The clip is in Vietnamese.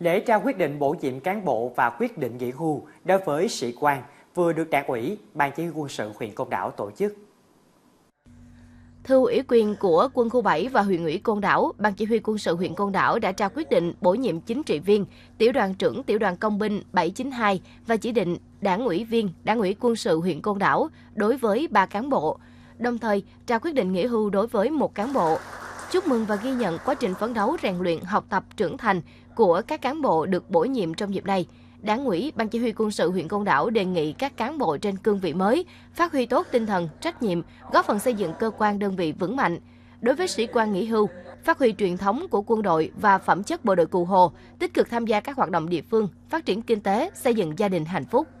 Lễ trao quyết định bổ nhiệm cán bộ và quyết định nghỉ hưu đối với sĩ quan vừa được Đảng ủy, Ban chỉ huy quân sự huyện Côn Đảo tổ chức. Thưa ủy quyền của quân khu 7 và huyện ủy Côn Đảo, Ban chỉ huy quân sự huyện Côn Đảo đã trao quyết định bổ nhiệm chính trị viên, tiểu đoàn trưởng tiểu đoàn công binh 792 và chỉ định đảng ủy viên, đảng ủy quân sự huyện Côn Đảo đối với 3 cán bộ, đồng thời trao quyết định nghỉ hưu đối với một cán bộ chúc mừng và ghi nhận quá trình phấn đấu rèn luyện, học tập, trưởng thành của các cán bộ được bổ nhiệm trong dịp này. Đảng ủy, Ban Chỉ huy quân sự huyện Côn Đảo đề nghị các cán bộ trên cương vị mới phát huy tốt tinh thần, trách nhiệm, góp phần xây dựng cơ quan đơn vị vững mạnh. Đối với sĩ quan nghỉ hưu, phát huy truyền thống của quân đội và phẩm chất bộ đội cụ hồ, tích cực tham gia các hoạt động địa phương, phát triển kinh tế, xây dựng gia đình hạnh phúc.